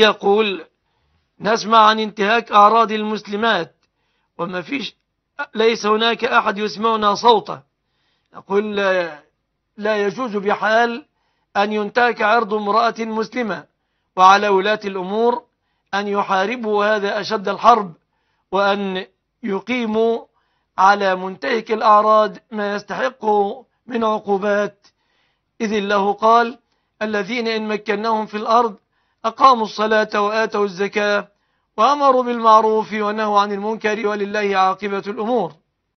يقول نسمع عن انتهاك أعراض المسلمات وما فيش ليس هناك أحد يسمعنا صوته يقول لا يجوز بحال أن ينتهك عرض امرأة مسلمة وعلى ولاة الأمور أن يحاربوا هذا أشد الحرب وأن يقيموا على منتهك الأعراض ما يستحقه من عقوبات إذ الله قال الذين إن مكناهم في الأرض أقاموا الصلاة وآتوا الزكاة وأمروا بالمعروف ونهوا عن المنكر ولله عاقبة الأمور